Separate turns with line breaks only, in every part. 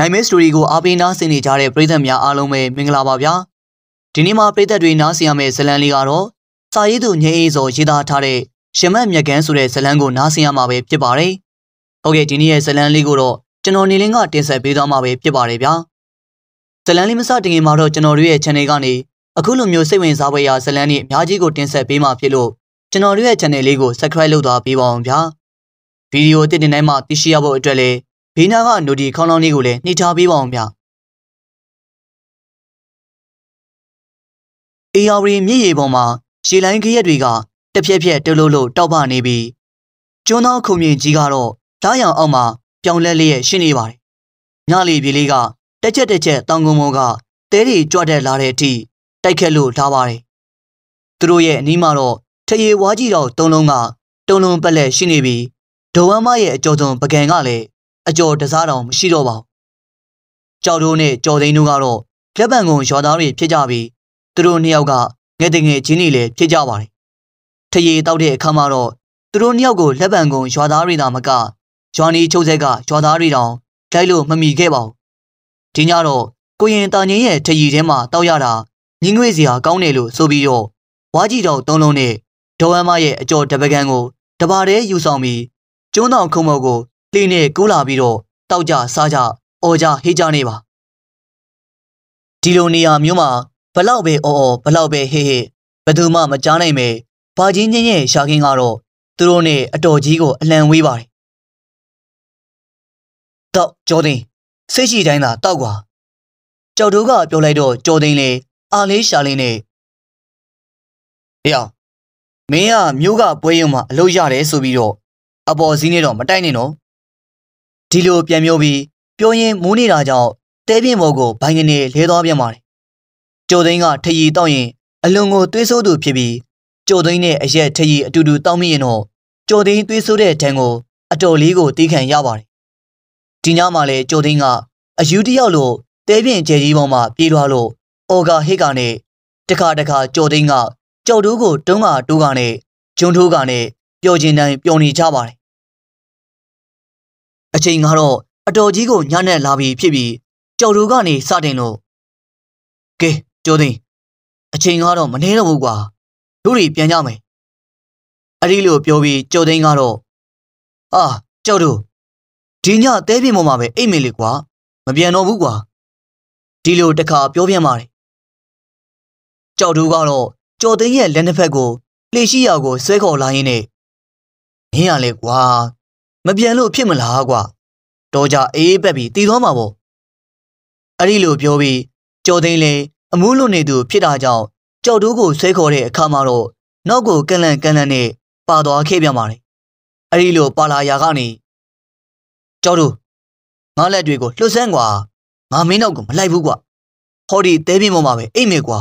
နိုင်မဲစတိုရီကိုအားပေးနားဆင်နေကြတဲ့ပရိသတ်များအားလုံးပဲမင်္ဂလာပါဗျာဒီနေ့မှာပရိသတ်တွေနားဆင်ရမယ့်ဇလံလေးကတော့စာရေးသူငယ်အေးစောရေးသားထားတဲ့ရမတ်မြက်ကန်းဆိုတဲ့ဇလံကိုနားဆင်ရမှာပဲဖြစ်ပါတယ်ဟုတ်ကဲ့ဒီနေ့ရဲ့ဇလံလေးကိုတော့ကျွန်တော်နေလင်းကတင်ဆက်ပေးသွားမှာပဲဖြစ်ပါတယ်ဗျာဇလံလေးမစတင်ခင်မှာတော့ကျွန်တော်တို့ရဲ့ channel ကနေအခုလိုမျိုးစိတ်ဝင်စားဖွယ်ရာဇလံတွေအများကြီးကိုတင်ဆက်ပေးမှာဖြစ်လို့ကျွန်တော်တို့ရဲ့ channel လေးကို subscribe လုပ်သွားပေးပါအောင်ဗျာဗီဒီယိုအသစ်တင်တိုင်းမှာသိရှိရဖို့အတွက်လည်းဘေးနားကနိုဒီခေါင်းလောင်းလေးကိုလည်းနှိပ်ထားပေးပါအောင်ဗျာအေယာဝတီမြစ်ရေပေါ်မှာရေလိုင်းခရက်တွေကတစ်ဖြက်ဖြက်တလုံးလုံးတောက်ပနေပြီးကျွန်းသောခုံမြင့်ကြီးကတော့လာရောင်အောက်မှာပြောင်းလဲလျက်ရှိနေပါတယ်ညလေပြေးလေးကတက်ချက်တက်ချက်တောင်ကုန်းမောကတဲတွေကြွတက်လာတဲ့အထိတိုက်ခတ်လို့ထားပါတယ်သူတို့ရဲ့အနီးမှာတော့ထရေဝါကြီးတော်တုံးလုံးက တုံးလုံးပက်လက်ရှိနေပြီးဒဝမ်းမရဲ့အကျော်ဆုံးပကံကလည်းအကျော်တစားတောင်မရှိတော့ပါဘူး။ကြောက်တို့နဲ့ကြော်သိန်းတို့ကတော့ကလက်ပံကုန်ရွာသားတွေဖြစ်ကြပြီးသူတို့နှစ်ယောက်ကငယ်တငယ်ချင်းတွေလည်းဖြစ်ကြပါတယ်။ထရေတောက်တဲ့အခါမှာတော့သူတို့နှစ်ယောက်ကိုလက်ပံကုန်ရွာသားတွေသာမကရွာနီချုပ်ဆက်ကရွာသားတွေတောင်လိုက်လို့မမိခဲ့ပါဘူး။ဒီညတော့ကိုရင်တာငင်းရဲ့ထရီထဲမှာတောက်ရတာညင်းငွေစရာကောင်းတယ်လို့ဆိုပြီးတော့ဝါကြီးတော်သုံးလုံးနဲ့ဒေါ်ဝမ်းမရဲ့အကျော်တပကံကိုတပါးတည်းယူဆောင်ပြီးကျွန်းတော်ခုံမော်ကိုလှေနဲ့ကူးလာပြီးတော့တောက်ကြစားကြအော်ကြဟေးကြနေပါဒီလိုနေရာမျိုးမှာဘလောက်ပဲအော်အော်ဘလောက်ပဲဟေးဟေးဘသူမှမကြားနိုင်ပဲဘာချင်းချင်းရဲ့ရှာခင်းကတော့သူတို့နဲ့အတော်ကြီးကိုအလံဝေးပါတယ်တောက်ကျော်သိန်းစိတ်ရှိတိုင်းသာတောက်ကွာကြောက်တို့ကပြောလိုက်တော့ကျော်သိန်းလေအားလေးရှာလေးနဲ့အေးအောင်မင်းကမျိုးကပွဲရုံမှာအလုပ်ရတယ်ဆိုပြီးတော့အပေါ်စီးနေတော့မတိုက်နဲ့နော်ဒီလိုပြန်မျိုးပြီးပြောရင်မူးနေတာကြောင့်တဲပြင်းပေါ်ကိုဘိုင်ကနေလဲသွားပြန်ပါတယ်။ကျော်သိန်းကထရီတောက်ရင် အလွန်ကိုသွေးဆိုးသူဖြစ်ပြီးကျော်သိန်းနဲ့အရက်ထရီအတူတူတောက်မိရင်တော့ကျော်သိန်းသွေးဆိုးတဲ့ဒဏ်ကိုအတော်လေးကိုတီးခံရပါတယ်။ဒီညမှာလဲကျော်သိန်းကအယူတယောက်လို့တဲပြင်းကျဲကြီးပေါ်မှာပြေးသွားလို့အော်ဂါဟစ်ကနဲ့တခါတခါကြော်သိန်းကကြော်တိုးကိုတုံးကတိုးကနဲ့ဂျုံထိုးကနဲ့ပျော်ကျင်တိုင်းပျော်နေကြပါတယ်အချိန်ကတော့အတော်ကြီးကိုညံ့လာပြီဖြစ်ပြီးကြော်တို့ကနေစတင်လို့ကဲကြိုးသိအချိန်ကတော့မနှဲတော့ဘူးကွာတို့တွေပြန်ကြမယ်အဲ့ဒီလိုပြောပြီးကြော်သိကတော့အာကြော်တို့ဒီညတဲပြင်ပေါ်မှာပဲအိတ်မေလေကွာ မပြန်တော့ဘူးကွာဒီလိုတခါပြောပြန်ပါတယ်ကြော်တို့ကတော့ကြော်သိရဲ့လက်နှစ်ဖက်ကိုလှေရှိရာကိုဆွဲခေါ်လာရင်းနဲ့မင်းရလေကွာမပြန်လို့ဖြစ်မလားကွာတော့ကြအေးပက်ပြီးတည်သွားမှာပေါ့အဲ့ဒီလိုပြောပြီးကြော်သိန်းလည်းအမှုလွတ်နေသူဖြစ်တာကြောင့်ကြော်တိုးကိုဆွဲခေါ်တဲ့အခါမှာတော့နောက်ကိုကန့်လန့်ကန့်လန့်နဲ့ပါသွားခဲ့ပြန်ပါတယ်အဲ့ဒီလိုပါလာရာကနေကြော်တိုးငါလက်တွေကိုလှုပ်ဆန်းကွာငါမင်းနောက်ကိုမလိုက်ဘူးကွာဟောဒီတဲပြင်းပေါ်မှာပဲအိတ်မယ်ကွာ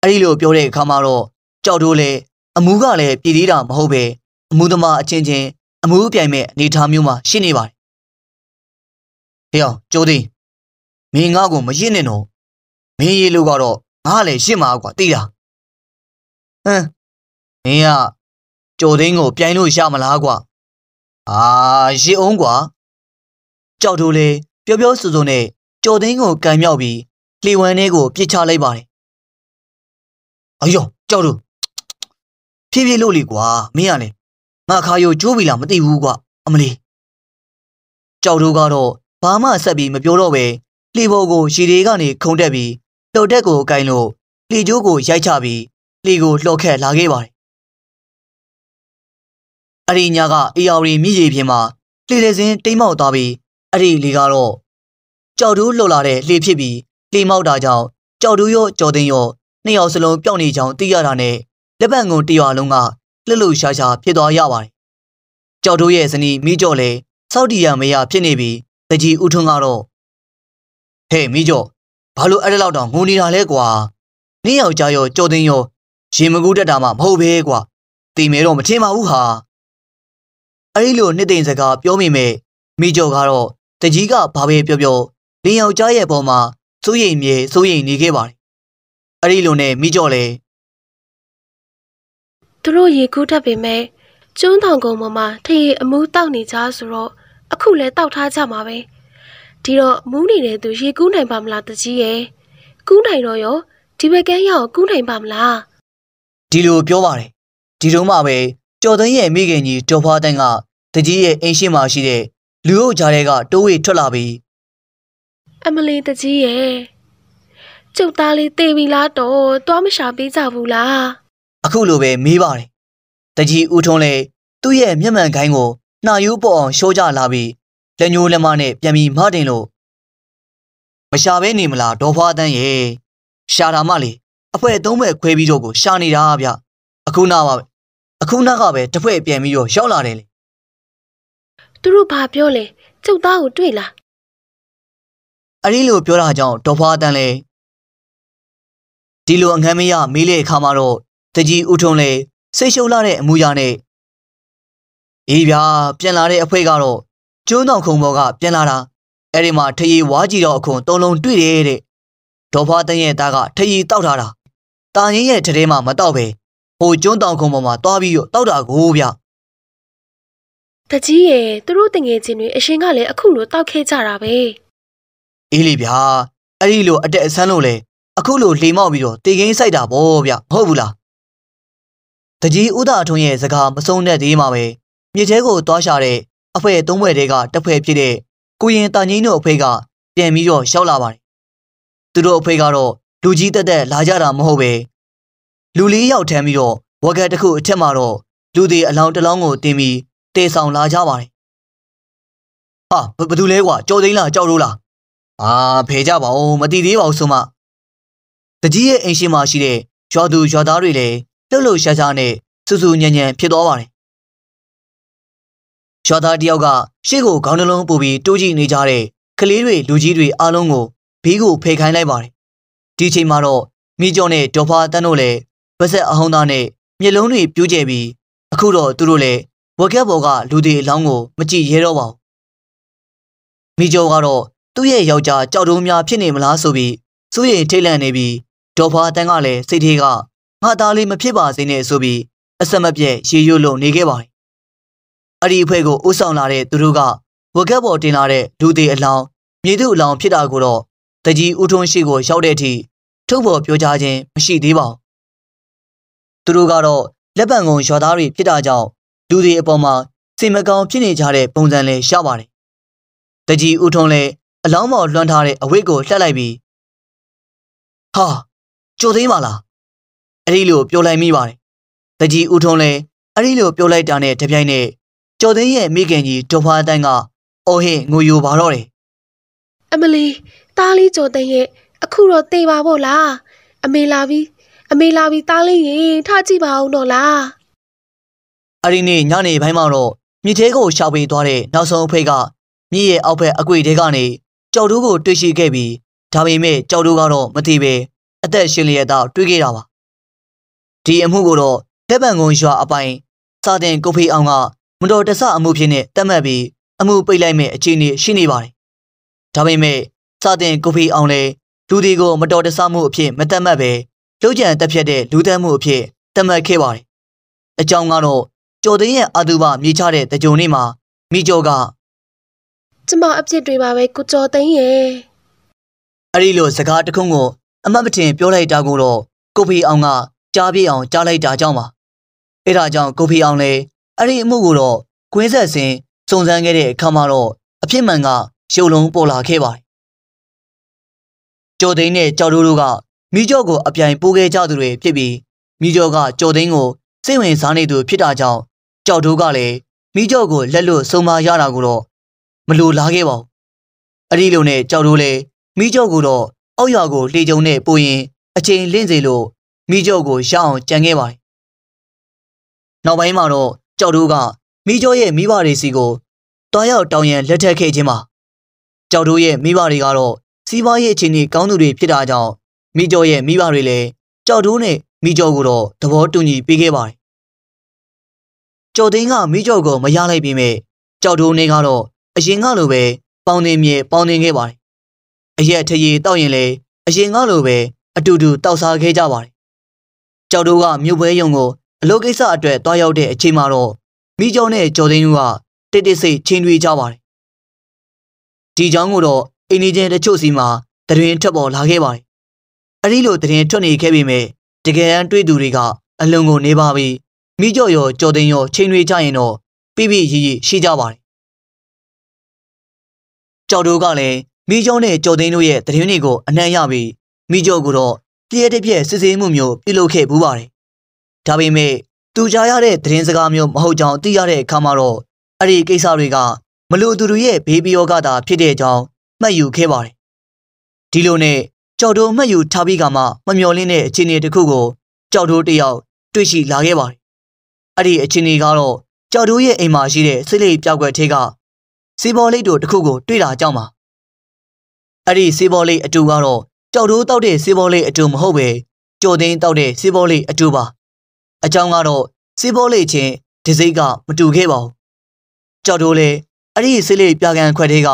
အဲ့ဒီလိုပြောတဲ့အခါမှာတော့ကြောက်တိုးလဲအမူးကလည်းပြည်သေးတာမဟုတ်ပဲအမူးသမားအချင်းချင်းအမှုပြိုင်မဲ့အနေထားမျိုးမှာရှိနေပါတယ်။ဟေးအောင်ကျိုးသိမင်းငါ့ကိုမရစ်နဲ့တော့မင်းရေလို့ကတော့ငါလည်းရစ်မှာကွာသိလား။ဟမ်မင်းကကျိုးသိန်းကို ပြိုင်လို့ရမလားကွာ။အာရစ်အောင်ကွာ။ကြောက်တို့လေပြောပြောဆိုဆိုနဲ့ကျော်သိန်းကိုကံမြောက်ပြီးလေဝမ်းထဲကိုပြစ်ချလိုက်ပါတယ်။အယောကြောက်တို့ဖြည်းဖြည်းလို့လေကွာမင်းကလည်းငါအခါရိုကျိုးပြီလားမသိဘူးကွာအမလီကြောက်တို့ကတော့ဘာမှဆက်ပြီးမပြောတော့ပဲလှေပေါ်ကိုရှည်တွေကနေခုန်တက်ပြီးလှော်တက်ကိုအကင်လို့လှေကျိုးကို ရိုက်ချပြီးလှေကိုလှော်ခက်လာခဲ့ပါတယ်အရိညာကအေယာရီမြည်ရီပြင်မှာလှေလေစင်းတိမ်မောက်သွားပြီးအရိလီကတော့ကြောက်တို့လှော်လာတဲ့လှေဖြစ်ပြီးလှေမောက်တာကြောင့်ကြောက်တို့ရောကြော်တင်ရောနှစ်ယောက်စလုံးပျောက်နေကြောင်းသိရတာနဲ့လက်ပတ်ငုံတရွာလုံးကလှလှရှားရှားဖြစ်သွားရပါတယ်။ကြောက်တို့ရဲ့ဇနီးမိကျော်လည်းစောက်တီရမရဖြစ်နေပြီးတကြီးဦးထွန်းကတော့ဟဲ့မိကျော်ဘာလို့အဲ့ဒီလောက်တောင်ငိုနေတာလဲကွာ။နေ့ယောက်ျားရော ကြော်တင်ရောရင်မကူးတက်တာမှမဟုတ်ပဲကွာ။တီမဲတော့မထင်ပါဘူးဟာ။အဲ့ဒီလိုနှစ်သိမ့်စကားပြောမိမဲ့မိကျော်ကတော့တကြီးကဘာပဲပြောပြောလင်းယောက်ျားရဲ့ပုံမှာစိုးရိမ်မြေစိုးရိမ်နေခဲ့ပါတယ်။အဲ့ဒီလိုနဲ့မိကျော်လည်း
သူတို့ရေကူးတတ်ပေမဲ့ကျွန်းတောင်ကုန်းပေါ်မှာထရေအမူးတောက်နေကြဆိုတော့အခုလဲတောက်ထားကြမှာပဲဒီတော့မူးနေတဲ့သူရေကူးနိုင်ပါမလားတကြီးရဲ့ကူးနိုင်တော့ရောဒီဘက်ကန်းရောက်ကူးနိုင်ပါမလား
ဒီလိုပြောပါတယ်ဒီတုန်းမှပဲကျော်သိန်းရဲ့မိခင်ကြီးတော်ဖွားတန်းကတကြီးရဲ့အိမ်ရှိမှာရှိတဲ့လူအုပ်ကြားထဲကတိုးဝေထွက်လာပြီး
အမလီတကြီးရဲ့ကျုပ်သားလေးတေးပြီလားတော့သွားမရှာပေးကြဘူးလား
အခုလိုပဲမေးပါတယ်တကြီးဦးထွန်းလည်းသူ့ရဲ့မျက်မှန်ခိုင်းကိုနှာရိုးပေါ်အောင်ရှိုးကြလာပြီးလက်ညိုးလက်မနဲ့ပြန်ပြီးမတင်လို့မရှာဘဲနေမလားဒေါ်ဖွားတန်းရဲ့ရှာတာမှလေအဖွဲသုံးဖွဲခွဲပြီးတော့ကိုရှာနေတာဗျအခုနာပါပဲအခုနာကပဲတစ်ဖွဲ့ပြန်ပြီးတော့ရောက်လာတယ်လေသူတို့ဘာပြောလဲကျုပ်သားကိုတွေ့လားအဲ့ဒီလိုပြောတာကြောင့်ဒေါ်ဖွားတန်းလည်းဒီလိုအငမ်းမရမေးလေအခါမှာတော့တကြီးဦးထုံးလည်းစိတ်ရှုပ်လာတဲ့အမူအရာနဲ့အေးဗျာပြန်လာတဲ့အဖွဲကတော့ကျွန်းတော်ခုံပေါ်ကပြန်လာတာအဲ့ဒီမှာထရီဝါကြီးတော်အခွန်သုံးလုံးတွေ့တယ်တဲ့ဒေါ်ဖွားတန်းရဲ့သားကထရီတောက်ထားတာတာရင်ရဲ့ထထဲမှာမတောက်ပဲဟိုကျွန်းတောင်ခုံပေါ်မှာတွားပြီးတော့တောက်တာကိုဗျတ
ကြီးရဲ့သူတို့တငယ်ချင်းတွေအရှင်ကလည်းအခုလိုတောက်ခဲကြတ
ာပဲအေးလေဗျာအဲ့ဒီလိုအတက်အဆန်းလို့လေအခုလိုလှေမောက်ပြီးတော့တေကင်းစိုက်တာဗောဗျဟုတ်ဘူးလားတကြီးဥဒအထွန်းရဲ့စကားမဆုံးတဲ့သေးမှာပဲမြေထဲကိုသွားရှာတဲ့အဖွဲသုံးဖွဲတဲကတဖွဲဖြစ်တဲ့ကိုရင်တာငိမ့်တို့အဖွဲကပြန်ပြီးတော့ရောက်လာပါတယ်။သူတို့အဖွဲကတော့လူကြီးတက်တက်လာကြတာမဟုတ်ပဲလူလေးယောက်ထမ်းပြီးတော့ဝက်ကတ်တစ်ခုအထက်မှာတော့လူတွေအလောင်းတစ်လောင်းကိုတင်ပြီးတေဆောင်လာကြပါတယ်။ဟာဘသူလဲကွာကြော်သိန်းလားကြောက်လို့လား။အာဖယ်ကြပါဦးမတိသေးပါဘူးဆိုမှတကြီးရဲ့အိမ်ရှိမှရှိတဲ့ရွာသူရွာသားတွေလည်းလှုပ်လှုပ်ရှားရှားနဲ့စူစူညံညံဖြစ်သွားပါတယ်ရွာသားတယောက်ကရှေ့ကိုခေါင်းနှလုံးပူပြီးတိုးကြည့်နေကြတဲ့ကလေးတွေလူကြီးတွေအားလုံးကိုဘေးကိုဖယ်ခိုင်းလိုက်ပါတယ်ဒီချိန်မှာတော့မိကျော်နဲ့ဒေါ်ဖာတန်းတို့လည်းပါဆက်အဟောင်းသားနဲ့မျက်လုံးတွေ ပြိုးကျပြီးအခုတော့သူတို့လည်းဝက်ကက်ဘော်ကလူတွေအလောင်းကိုမကြည့်ရဲတော့ပါဘူးမိကျော်ကတော့သူ့ရဲ့ယောက်ျားကြောက်တုံးများဖြစ်နေမလားဆိုပြီးစိုးရိမ်ထိတ်လန့်နေပြီးဒေါ်ဖာတန်းကလည်းစိတ်ထဲကငါသားလေးမဖြစ်ပါစေနဲ့ဆိုပြီးအဆက်မပြတ်ရေရွတ်လို့နေခဲ့ပါတယ်။အဲ့ဒီအဖွဲ့ကိုဥဆောင်လာတဲ့သူတို့ကဝကက်ပေါ်တင်လာတဲ့လူသေးအလောင်းမြေသူအလောင်းဖြစ်တာကိုတော့တကြီးဦးထွန်းရှိကိုရောက်တဲ့အထိထုတ်ဖော်ပြောကြားခြင်းမရှိသေးပါဘူး။သူတို့ကတော့လက်ပံကုန်ရွာသားတွေဖြစ်တာကြောင့်လူတွေအပေါ်မှာစိတ်မကောင်းဖြစ်နေကြတဲ့ပုံစံလေးရပါတယ်။တကြီးဦးထွန်းလည်းအလောင်းပေါ်လွှမ်းထားတဲ့အဝိတ်ကိုလှက်လိုက်ပြီးဟာကြိုသိမ်းပါလားအဲ့ဒီလိုပြောလိုက်မိပါတယ်။တကြီးဦးထုံးလည်းအဲ့ဒီလိုပြောလိုက်တာနဲ့တပြိုင်နက်ကျော်သိန်းရဲ့မိခင်ကြီးဒေါ်ဖာတန်းကအော်ဟင်ငိုယိုပါတော့တယ်
။အမလီတားလေးကျော်သိန်းရဲ့အခုတော့တေပါဖို့လား။အမေလာပြီးအမေလာပြီးတားလေးရင်ထကြည့်ပါအောင်တော့လား
။အဲ့ဒီနေ့ညနေပိုင်းမှာတော့မြစ်သေးကိုရှာပေးသွားတဲ့နောက်ဆုံးအဖေကမြစ်ရဲ့အောက်ဘက်အကွေတဲကနေကြောက်တူးကိုတွေ့ရှိခဲ့ပြီးဒါပေမဲ့ကြောက်တူးကတော့မသိပဲအသက်ရှင်လျက်သားတွေ့ခဲ့တာပါဒီအမှုကိုတော့လက်ပံကုန်းရွာအပိုင် စာတင်ကုတ်ဖေးအောင်က မတော်တဆအမှုဖြစ်နဲ့တတ်မှတ်ပြီးအမှုပိတ်လိုက်မဲ့အခြေအနေရှိနေပါတယ်။ဒါပေမဲ့စာတင်ကုတ်ဖေးအောင်လည်းလူတွေကိုမတော်တဆမှုအဖြစ်မတတ်မှတ်ပဲလုံခြံတက်ဖြတ်တဲ့လူသက်မှုအဖြစ်တတ်မှတ်ခဲ့ပါတယ်။အကြောင်းကတော့ကျော်သိန်းရဲ့အတူပါမြေချတဲ့တကြုံနေ့မှာမိကျော်ကကျမအဖြစ်တွေပါပဲကိုကျော်သိန်းရဲ့အဲ့ဒီလိုစကားတခုကိုအမတ်မတင်ပြောလိုက်တာကိုတော့ကိုဖေအောင်ကကြားပြည့်အောင် ကြားလိုက်တာကြောင့်ပါအဲ့ဒါကြောင့်ကိုဖီအောင်လည်းအဲ့ဒီအမှုကိုတော့ကွင်းဆက်စင်စုံစမ်းခဲ့တဲ့အခါမှာတော့အဖြစ်မှန်ကရုပ်လုံးပေါ်လာခဲ့ပါတယ်ကျော်သိန်းနဲ့ကြော်တို့တို့ကမိကျော်ကိုအပြိုင်ပိုးခဲ့ကြသူတွေဖြစ်ပြီးမိကျော်ကကြော်သိန်းကိုစိတ်ဝင်စားနေသူဖြစ်တာကြောင့်ကြော်တို့ကလည်းမိကျော်ကိုလက်လွတ်ဆုံးမရတာကိုတော့မလိုလားခဲ့ပါဘူးအဲ့ဒီလိုနဲ့ကြော်တို့လည်းမိကျော်ကိုတော့အောက်ရွာကိုလေကြုံနဲ့ပို့ရင် အချိန်လင့်စေလို့မိကျော်ကိုရအောင်ကြံခဲ့ပါတယ်။နောက်ပိုင်းမှာတော့ကြောက်တိုးကမိကျော်ရဲ့မိဘတွေစီကိုတွားရောက်တောင်းရန်လက်ထပ်ခဲ့ခြင်းပါ။ကြောက်တိုးရဲ့မိဘတွေကတော့စီးပွားရေးအခြေအနေကောင်းသူတွေဖြစ်တာကြောင့်မိကျော်ရဲ့မိဘတွေလည်းကြောက်တိုးနဲ့မိကျော်ကိုတော့သဘောတူညီပေးခဲ့ပါတယ်။ကြော်သိန်းကမိကျော်ကိုမရလိုက်ပေမဲ့ကြောက်တိုးနေကတော့အရင်ကလိုပဲပေါင်းတင်မြေပေါင်းတင်ခဲ့ပါတယ်။အရက်ထရေတောက်ရင်လည်းအရင်ကလိုပဲအတူတူတောက်စားခဲ့ကြပါတယ်ကြောက်တို့ကမြို့ပွဲရုံကိုအလုပ်ကိစ္စအတွက်တွားရောက်တဲ့အချိန်မှာတော့မိကျောင်းနဲ့ကျော်သိန်းတို့ကတိတ်တိတ်ဆိတ်ချင်းတွေးကြပါတယ်ဒီเจ้าကိုတော့အင်းကြီးချင်းတချို့စီမှာတရင်ထွက်ပေါ်လာခဲ့ပါတယ်အဲဒီလိုတရင်ထွက်နေခဲ့ပေမဲ့တကယ်တမ်းတွေ့သူတွေကအလွန်ကိုနေပါပြီမိကျော်ရောကျော်သိန်းရောချင်းတွေးကြရင်တော့ပြပြရည်ရည်ရှိကြပါတယ်ကြောက်တို့ကလည်းမိကျောင်းနဲ့ကျော်သိန်းတို့ရဲ့တရင်တွေကိုအနှံ့ရပြီးမိကျော်ကတော့ပြည့်ရတဲ့ပြည့်စစ်ဆေးမှုမျိုးပြုလုပ်ခဲ့ပူးပါတယ်။ဒါပေမဲ့သူကြားရတဲ့သတင်းစကားမျိုးမဟုတ်ကြောင်းသိရတဲ့အခါမှာတော့အဲ့ဒီကိစ္စတွေကမလို့သူတို့ရဲ့ဘေးပယောဂတာဖြစ်တဲ့အကြောင်းမှတ်ယူခဲ့ပါတယ်။ဒီလိုနဲ့ကြောက်တိုးမှတ်ယူထားပြီးကမှမမျော်လင့်တဲ့အခြေအနေတစ်ခုကိုကြောက်တိုးတယောက်တွေ့ရှိလာခဲ့ပါတယ်။အဲ့ဒီအခြေအနေကတော့ကြောက်တိုးရဲ့အိမ်မှာရှိတဲ့စိလိပြောက်ွက်ထဲကစေဘော်လေးတို့တစ်ခုကိုတွေ့လာကြောင်းပါ။အဲ့ဒီစေဘော်လေးအတူကတော့ကြောက်တိုးတောက်တဲ့စေဘောလေးအတူမဟုတ်ပဲကြော်သိန်းတောက်တဲ့စေဘောလေးအတူပါအကြောင်းကတော့စေဘောလေးချင်းဒီစိတ်ကမတူခဲ့ပါဘူးကြောက်တိုးလည်းအဲ့ဒီစေလေးပြာကန်ခွက်သေးက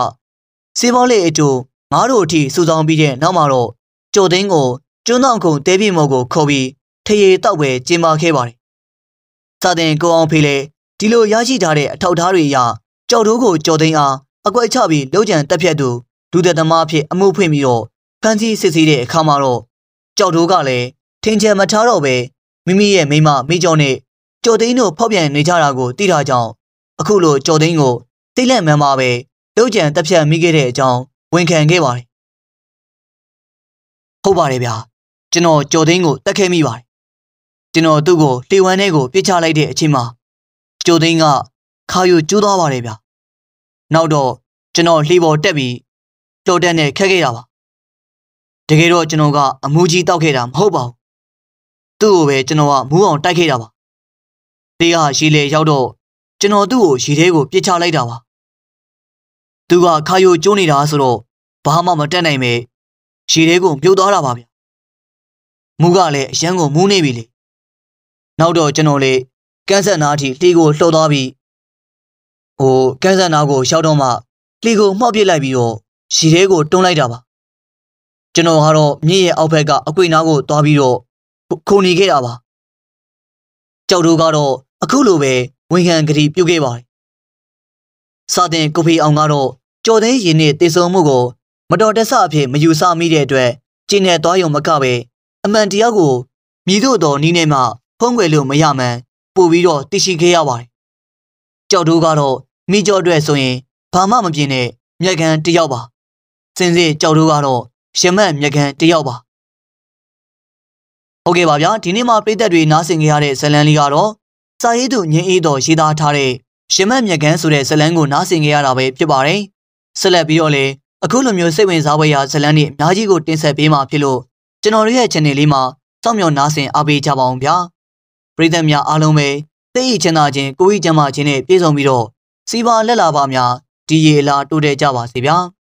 စေဘောလေးအတူငါတို့အထိစူဆောင်းပြီးတဲ့နောက်မှာတော့ကြော်သိန်းကိုကျွန်းတော်ကုံတဲပြိမော်ကိုခေါ်ပြီးထရေတောက်ပဲကျင်းပခဲ့ပါတယ်စာတင်ကိုအောင်ဖေးလည်းဒီလိုရရှိထားတဲ့အထောက်အထားတွေအရကြောက်တိုးကိုကြော်သိန်းအားအကွက်ချပြီးလုံခြံတက်ဖြတ်သူလူသက်သမားအဖြစ်အမှုဖွင့်ပြီးတော့ဖမ်းဆီးစစ်ဆေးတဲ့အခါမှာတော့ကြောက်တိုးကလည်းထင်ကျယ်မထားတော့ပဲမိမိရဲ့မိမမိကျော်နဲ့ကျော်သိန်းတို့ဖောက်ပြန်နေကြတာကိုသိတာကြောင့်အခုလိုကျော်သိန်းကိုသိလက်မှန်ပါပဲလောက်ကျန်တက်ဖြတ်မိခဲ့တဲ့အကြောင်းဝန်ခံခဲ့ပါတယ်ဟုတ်ပါတယ်ဗျာကျွန်တော်ကျော်သိန်းကိုတတ်ခဲ့မိပါတယ်ကျွန်တော်သူ့ကိုလေဝမ်းထဲကိုပြစ်ချလိုက်တဲ့အချိန်မှာကျော်သိန်းကခါယူကျိုးသွားပါတယ်ဗျာနောက်တော့ကျွန်တော်လေပေါ်တက်ပြီးတော်တက်နဲ့ခက်ခဲ့ရပါတကယ်တော့ကျွန်တော်ကအမူကြီးတောက်ခဲ့တာမဟုတ်ပါဘူးသူ့ကိုပဲကျွန်တော်ကမူးအောင်တိုက်ခဲ့တာပါတေးဟာရေလေရောက်တော့ကျွန်တော်သူ့ကိုရေထဲကို ပြစ်ချလိုက်တာပါသူကခါယိုကျိုးနေတာဆိုတော့ဘာမှမတက်နိုင်ပဲရေထဲကိုမြုပ်သွားတာပါဗျမူးကလည်းအရန်ကိုမူးနေပြီလေ နောက်တော့ကျွန်တော်လေကန်းဆက်နားအထိလှေကိုလှော်သွားပြီးဟိုကန်းဆက်နားကိုရှောက်တော့မှလှေကိုမှောက်ပစ်လိုက်ပြီးတော့ရေထဲကိုတွန်းလိုက်တာပါကျွန်တော်ကတော့မြစ်ရဲ့အောက်ဘက်ကအကွေနားကိုသွားပြီးတော့ခုန်နေခဲ့တာပါကြောက်တို့ကတော့အခုလိုပဲဝန်ခံကတိပြုခဲ့ပါတယ်စာတင်ကိုဖေအောင်ကတော့ကြော်သိန်းရင်နဲ့တေဆုံမှုကို မတော်တဆအဖြစ်မယူဆမိတဲ့အတွက်ကျင်းနဲ့သွားရုံမကပဲအမှန်တရားကိုမြည်တို့တော်နီးနဲ့မှဖုံးကွယ်လို့မရမှန်ပို့ပြီးတော့သိရှိခဲ့ရပါတယ်ကြောက်တို့ကတော့မိကြောအတွက်ဆိုရင်ဘာမှမပြင်းနဲ့မြက်ကန်တယောက်ပါ စင်စစ်ကြောက်တို့ကတော့ရမတ်မြကန်တယောက်ပါဟုတ်ကဲ့ပါဗျာဒီနေ့မှာပြည်သက်တွေနားဆင်ကြရတဲ့ဇလန်လေးကတော့စာရေးသူညင်းအေးတော်ရေးသားထားတဲ့ရမတ်မြကန်ဆိုတဲ့ဇလန်ကိုနားဆင်ကြရတာပဲဖြစ်ပါတယ်ဆက်လက်ပြီးတော့လေအခုလိုမျိုးစိတ်ဝင်စားဖွယ်ရာဇလန်တွေအများကြီးကိုတင်ဆက်ပေးမှာဖြစ်လို့ကျွန်တော်တို့ရဲ့ channel လေးမှာစောင့်မျှော်နားဆင်အားပေးကြပါအောင်ဗျာပရိသတ်များအားလုံးပဲသိဤချမ်းသာခြင်းကိုယ်ဤချမ်းသာခြင်းနဲ့ပြည့်စုံပြီးတော့စီပါလက်လာပါများဒီရေလာတိုးတက်ကြပါစေဗျာ။